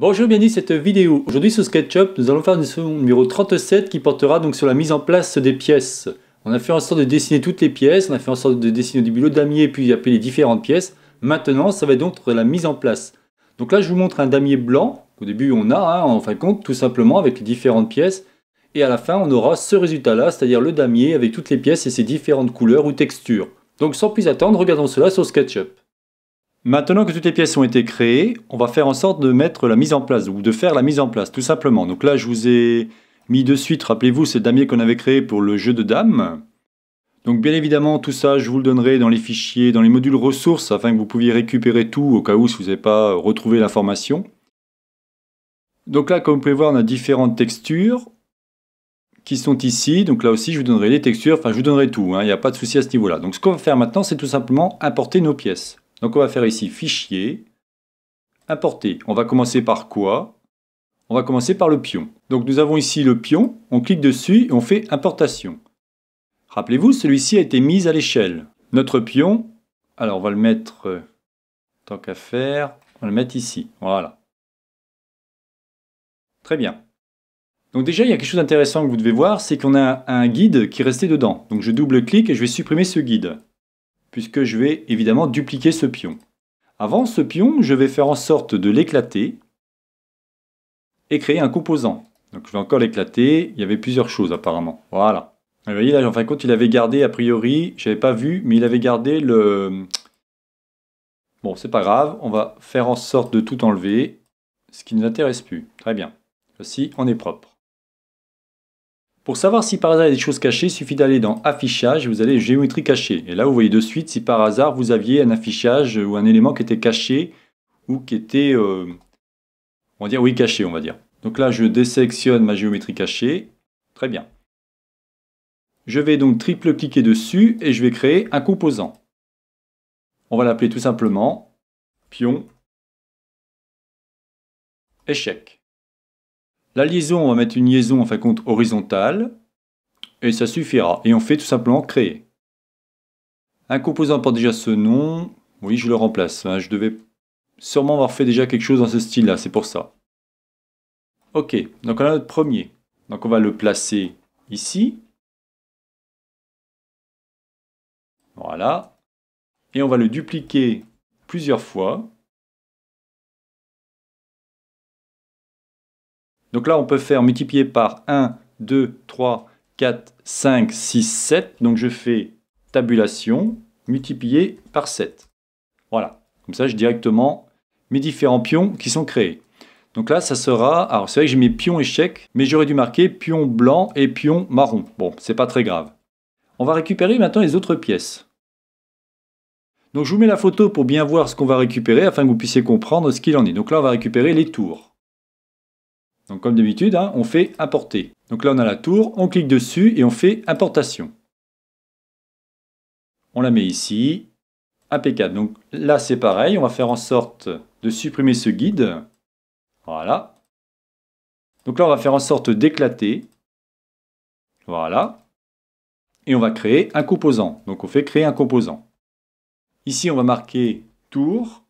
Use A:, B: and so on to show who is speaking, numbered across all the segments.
A: Bonjour, bienvenue à cette
B: vidéo. Aujourd'hui sur SketchUp, nous allons faire une leçon numéro 37 qui portera donc sur la mise en place des pièces. On a fait en sorte de dessiner toutes les pièces, on a fait en sorte de dessiner au début le damier puis appeler les différentes pièces. Maintenant, ça va être donc la mise en place. Donc là, je vous montre un damier blanc qu'au début on a, hein, en fin de compte, tout simplement avec les différentes pièces. Et à la fin, on aura ce résultat-là, c'est-à-dire le damier avec toutes les pièces et ses différentes couleurs ou textures. Donc sans plus attendre, regardons cela sur SketchUp. Maintenant que toutes les pièces ont été créées, on va faire en sorte de mettre la mise en place ou de faire la mise en place, tout simplement. Donc là, je vous ai mis de suite, rappelez-vous, ce damier qu'on avait créé pour le jeu de dames. Donc bien évidemment, tout ça, je vous le donnerai dans les fichiers, dans les modules ressources, afin que vous pouviez récupérer tout au cas où si vous n'avez pas retrouvé l'information. Donc là, comme vous pouvez voir, on a différentes textures qui sont ici. Donc là aussi, je vous donnerai les textures, enfin je vous donnerai tout, hein. il n'y a pas de souci à ce niveau-là. Donc ce qu'on va faire maintenant, c'est tout simplement importer nos pièces. Donc on va faire ici Fichier, Importer. On va commencer par quoi On va commencer par le pion. Donc nous avons ici le pion, on clique dessus et on fait Importation. Rappelez-vous, celui-ci a été mis à l'échelle. Notre pion, alors on va le mettre, euh, tant qu'à faire, on va le mettre ici, voilà. Très bien. Donc déjà, il y a quelque chose d'intéressant que vous devez voir, c'est qu'on a un guide qui est resté dedans. Donc je double-clique et je vais supprimer ce guide puisque je vais évidemment dupliquer ce pion. Avant ce pion, je vais faire en sorte de l'éclater et créer un composant. Donc je vais encore l'éclater, il y avait plusieurs choses apparemment. Voilà. Vous voyez là, en fin de compte, il avait gardé a priori, je n'avais pas vu, mais il avait gardé le... Bon, c'est pas grave, on va faire en sorte de tout enlever, ce qui ne intéresse plus. Très bien. Voici, on est propre. Pour savoir si par hasard il y a des choses cachées, il suffit d'aller dans affichage et vous allez géométrie cachée. Et là vous voyez de suite si par hasard vous aviez un affichage ou un élément qui était caché ou qui était, euh, on va dire oui caché on va dire. Donc là je désélectionne ma géométrie cachée, très bien. Je vais donc triple-cliquer dessus et je vais créer un composant. On va l'appeler tout
A: simplement pion échec.
B: La liaison, on va mettre une liaison en fin de compte horizontale, et ça suffira. Et on fait tout simplement créer. Un composant porte déjà ce nom. Oui, je le remplace. Hein. Je devais sûrement avoir fait déjà quelque chose dans ce style-là, c'est pour ça. Ok, donc on a notre premier. Donc on va le placer ici.
A: Voilà. Et on va le dupliquer plusieurs fois.
B: Donc là, on peut faire multiplier par 1, 2, 3, 4, 5, 6, 7. Donc je fais tabulation multiplier par 7. Voilà. Comme ça, j'ai directement mes différents pions qui sont créés. Donc là, ça sera... Alors, c'est vrai que j'ai mes pions échecs, mais j'aurais dû marquer pion blanc et pion marron. Bon, c'est pas très grave. On va récupérer maintenant les autres pièces. Donc je vous mets la photo pour bien voir ce qu'on va récupérer afin que vous puissiez comprendre ce qu'il en est. Donc là, on va récupérer les tours. Donc comme d'habitude, hein, on fait importer. Donc là on a la tour, on clique dessus et on fait importation. On la met ici. Impeccable. Donc
A: là c'est pareil, on va faire en sorte de supprimer ce guide. Voilà. Donc là on va faire en sorte d'éclater. Voilà. Et on va créer un composant. Donc on fait créer un composant. Ici on va marquer tour.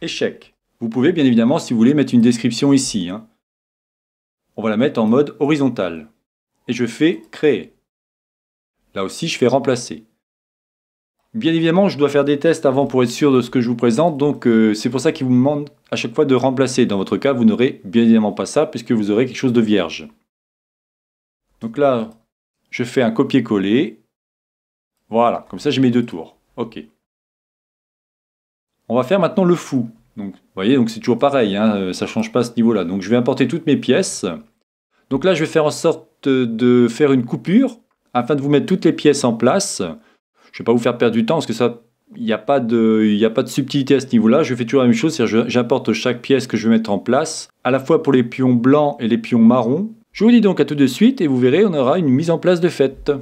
A: Échec. Vous pouvez bien évidemment, si vous voulez, mettre une description ici. Hein. On va la mettre en mode horizontal.
B: Et je fais créer. Là aussi, je fais remplacer. Bien évidemment, je dois faire des tests avant pour être sûr de ce que je vous présente, donc euh, c'est pour ça qu'il vous demande à chaque fois de remplacer. Dans votre cas, vous n'aurez bien évidemment pas ça, puisque vous aurez quelque chose de vierge. Donc là, je fais un copier-coller. Voilà, comme ça j'ai mes deux tours. Ok. On va faire maintenant le fou. Donc, vous voyez, donc c'est toujours pareil, hein, euh, ça ne change pas à ce niveau-là. Donc, je vais importer toutes mes pièces. Donc là, je vais faire en sorte de faire une coupure afin de vous mettre toutes les pièces en place. Je ne vais pas vous faire perdre du temps parce que ça, il n'y a, pas de, subtilité à ce niveau-là. Je fais toujours la même chose, c'est-à-dire j'importe chaque pièce que je vais mettre en place, à la fois pour les pions blancs et les pions marrons. Je vous dis donc à tout de suite et vous verrez, on aura une mise en place de fête.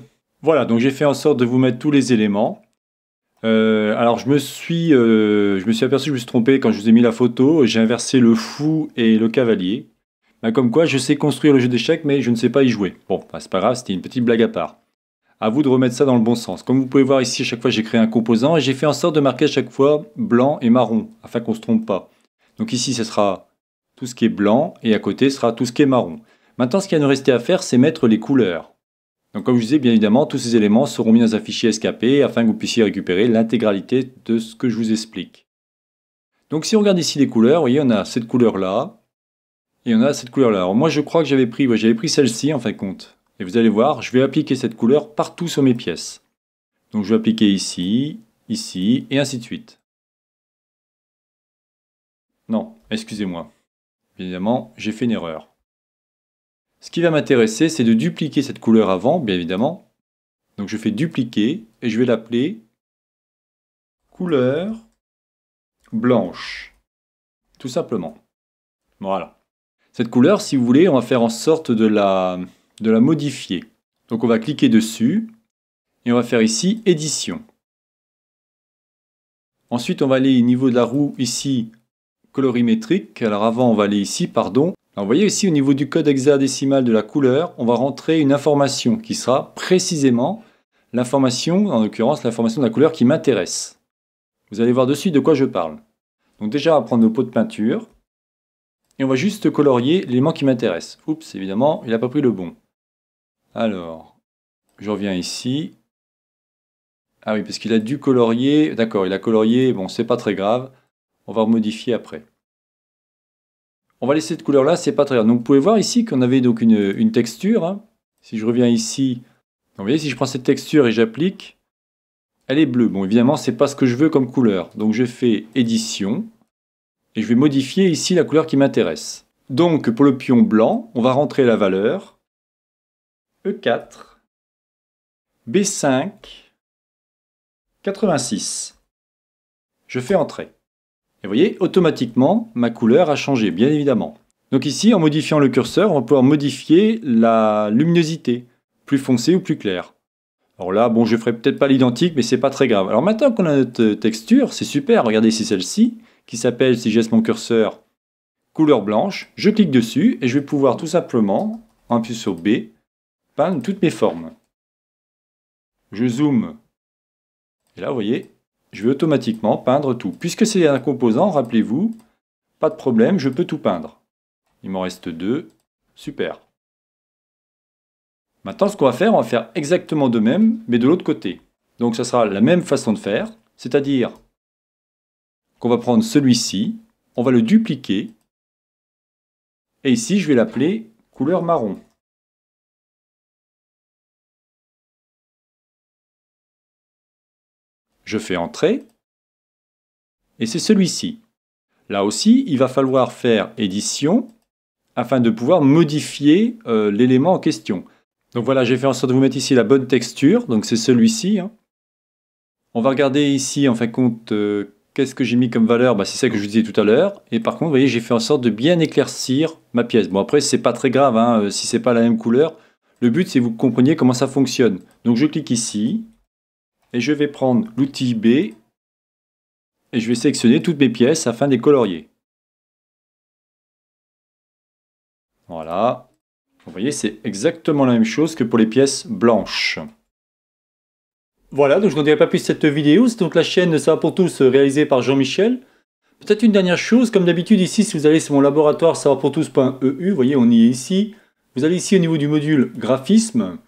B: Voilà, donc j'ai fait en sorte de vous mettre tous les éléments. Euh, alors je me suis, euh, je me suis aperçu que je me suis trompé quand je vous ai mis la photo. J'ai inversé le fou et le cavalier. Bah, comme quoi, je sais construire le jeu d'échecs, mais je ne sais pas y jouer. Bon, bah, c'est pas grave, c'était une petite blague à part. À vous de remettre ça dans le bon sens. Comme vous pouvez voir ici, à chaque fois j'ai créé un composant et j'ai fait en sorte de marquer à chaque fois blanc et marron, afin qu'on ne se trompe pas. Donc ici, ce sera tout ce qui est blanc et à côté ce sera tout ce qui est marron. Maintenant, ce qu'il y a rester à faire, c'est mettre les couleurs. Donc comme je disais, bien évidemment, tous ces éléments seront mis dans un fichier SKP afin que vous puissiez récupérer l'intégralité de ce que je vous explique. Donc si on regarde ici les couleurs, vous voyez, on a cette couleur-là, et on a cette couleur-là. Alors moi, je crois que j'avais pris, j'avais pris celle-ci en fin de compte. Et vous allez voir, je vais appliquer cette couleur partout sur mes pièces. Donc je vais appliquer ici, ici, et ainsi de suite. Non, excusez-moi. Évidemment, j'ai fait une erreur. Ce qui va m'intéresser, c'est de dupliquer cette couleur avant, bien évidemment. Donc je fais dupliquer et je vais l'appeler
A: couleur blanche. Tout simplement.
B: Voilà. Cette couleur, si vous voulez, on va faire en sorte de la, de la modifier. Donc on va cliquer dessus et on va faire ici édition. Ensuite, on va aller au niveau de la roue ici colorimétrique. Alors avant, on va aller ici, pardon, vous voyez ici au niveau du code hexadécimal de la couleur, on va rentrer une information qui sera précisément l'information, en l'occurrence l'information de la couleur qui m'intéresse. Vous allez voir de suite de quoi je parle. Donc déjà on va prendre nos pots de peinture et on va juste colorier l'élément qui m'intéresse. Oups, évidemment, il n'a pas pris le bon. Alors, je reviens ici. Ah oui, parce qu'il a dû colorier. D'accord, il a colorié, bon, c'est pas très grave. On va modifier après. On va laisser cette couleur-là, c'est pas très grave. Donc vous pouvez voir ici qu'on avait donc une, texture. Hein. Si je reviens ici, vous voyez, si je prends cette texture et j'applique, elle est bleue. Bon, évidemment, c'est pas ce que je veux comme couleur. Donc je fais édition et je vais modifier ici la couleur qui m'intéresse. Donc pour le pion blanc, on va rentrer la valeur
A: E4 B5
B: 86. Je fais entrer. Et vous voyez, automatiquement, ma couleur a changé, bien évidemment. Donc ici, en modifiant le curseur, on va pouvoir modifier la luminosité, plus foncée ou plus claire. Alors là, bon, je ferai peut-être pas l'identique, mais c'est pas très grave. Alors maintenant qu'on a notre texture, c'est super. Regardez, c'est celle-ci, qui s'appelle, si laisse mon curseur, couleur blanche. Je clique dessus et je vais pouvoir tout simplement, en appuyant sur B, peindre toutes mes formes. Je zoome. Et là, vous voyez, je vais automatiquement peindre tout. Puisque c'est un composant, rappelez-vous, pas de problème, je peux tout peindre. Il m'en reste deux. Super. Maintenant, ce qu'on va faire, on va faire exactement de même, mais de l'autre côté. Donc, ça sera la même façon de faire, c'est-à-dire qu'on va prendre celui-ci, on va le dupliquer,
A: et ici, je vais l'appeler couleur marron. Je
B: fais entrer. Et c'est celui-ci. Là aussi, il va falloir faire édition afin de pouvoir modifier euh, l'élément en question. Donc voilà, j'ai fait en sorte de vous mettre ici la bonne texture. Donc c'est celui-ci. Hein. On va regarder ici, en fin de compte, euh, qu'est-ce que j'ai mis comme valeur bah, C'est ça que je vous disais tout à l'heure. Et par contre, vous voyez, j'ai fait en sorte de bien éclaircir ma pièce. Bon, après, n'est pas très grave hein, euh, si si n'est pas la même couleur. Le but, c'est que vous compreniez comment ça fonctionne. Donc, je clique ici et je vais prendre l'outil B et je vais sélectionner toutes mes pièces afin de les colorier.
A: Voilà. Vous voyez, c'est exactement la même
B: chose que pour les pièces blanches. Voilà, donc je n'en dirai pas plus cette vidéo. C'est donc la chaîne de Savoir pour tous réalisée par Jean-Michel. Peut-être une dernière chose, comme d'habitude ici, si vous allez sur mon laboratoire savoir pour tous.eu, vous voyez, on y est ici. Vous allez ici au niveau du module graphisme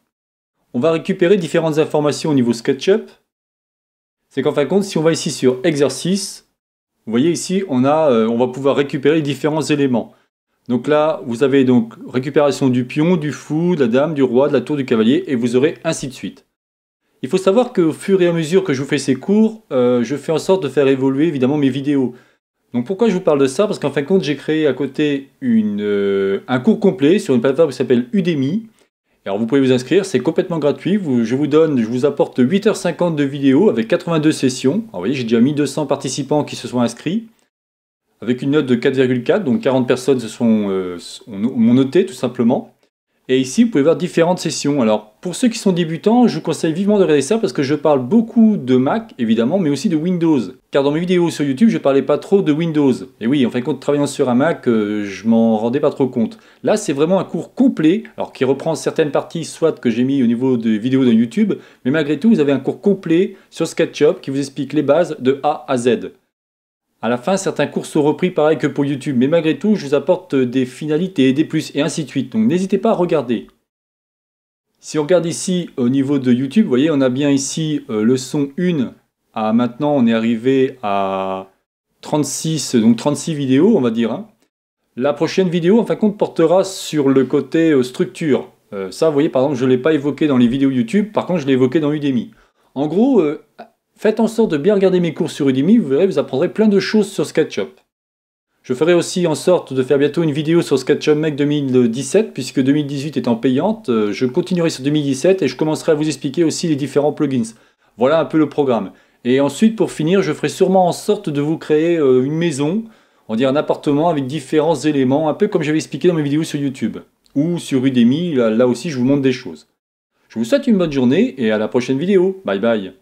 B: on va récupérer différentes informations au niveau SketchUp. C'est qu'en fin de compte, si on va ici sur exercice, vous voyez ici, on, a, euh, on va pouvoir récupérer différents éléments. Donc là, vous avez donc récupération du pion, du fou, de la dame, du roi, de la tour, du cavalier, et vous aurez ainsi de suite. Il faut savoir qu'au fur et à mesure que je vous fais ces cours, euh, je fais en sorte de faire évoluer évidemment mes vidéos. Donc pourquoi je vous parle de ça Parce qu'en fin de compte, j'ai créé à côté une, euh, un cours complet sur une plateforme qui s'appelle Udemy, alors vous pouvez vous inscrire, c'est complètement gratuit. je vous donne, je vous apporte 8h50 de vidéo avec 82 sessions. Alors vous voyez, j'ai déjà 1200 participants qui se sont inscrits. Avec une note de 4,4, donc 40 personnes se sont, euh, noté tout simplement. Et ici, vous pouvez voir différentes sessions. Alors, pour ceux qui sont débutants, je vous conseille vivement de regarder ça parce que je parle beaucoup de Mac, évidemment, mais aussi de Windows. Car dans mes vidéos sur YouTube, je parlais pas trop de Windows. Et oui, en fin de compte, travaillant sur un Mac, euh, je m'en rendais pas trop compte. Là, c'est vraiment un cours complet, alors qui reprend certaines parties, soit que j'ai mis au niveau des vidéos dans YouTube, mais malgré tout, vous avez un cours complet sur SketchUp qui vous explique les bases de A à Z. À la fin, certains cours sont repris pareil que pour YouTube, mais malgré tout, je vous apporte des finalités, des plus et ainsi de suite. Donc n'hésitez pas à regarder. Si on regarde ici au niveau de YouTube, vous voyez, on a bien ici euh, leçon 1 maintenant, on est arrivé à 36, donc 36 vidéos, on va dire. Hein. La prochaine vidéo, en fin de compte, portera sur le côté euh, structure. Euh, ça, vous voyez, par exemple, je ne l'ai pas évoqué dans les vidéos YouTube, par contre, je l'ai évoqué dans Udemy. En gros, Faites en sorte de bien regarder mes cours sur Udemy, vous verrez, vous apprendrez plein de choses sur SketchUp. Je ferai aussi en sorte de faire bientôt une vidéo sur SketchUp Mac 2017, puisque 2018 étant payante, euh, je continuerai sur 2017 et je commencerai à vous expliquer aussi les différents plugins. Voilà un peu le programme. Et ensuite, pour finir, je ferai sûrement en sorte de vous créer euh, une maison, on dirait un appartement avec différents éléments, un peu comme j'avais expliqué dans mes vidéos sur YouTube. Ou sur Udemy, là aussi je vous montre des choses. Je vous souhaite une bonne journée et à la prochaine vidéo. Bye bye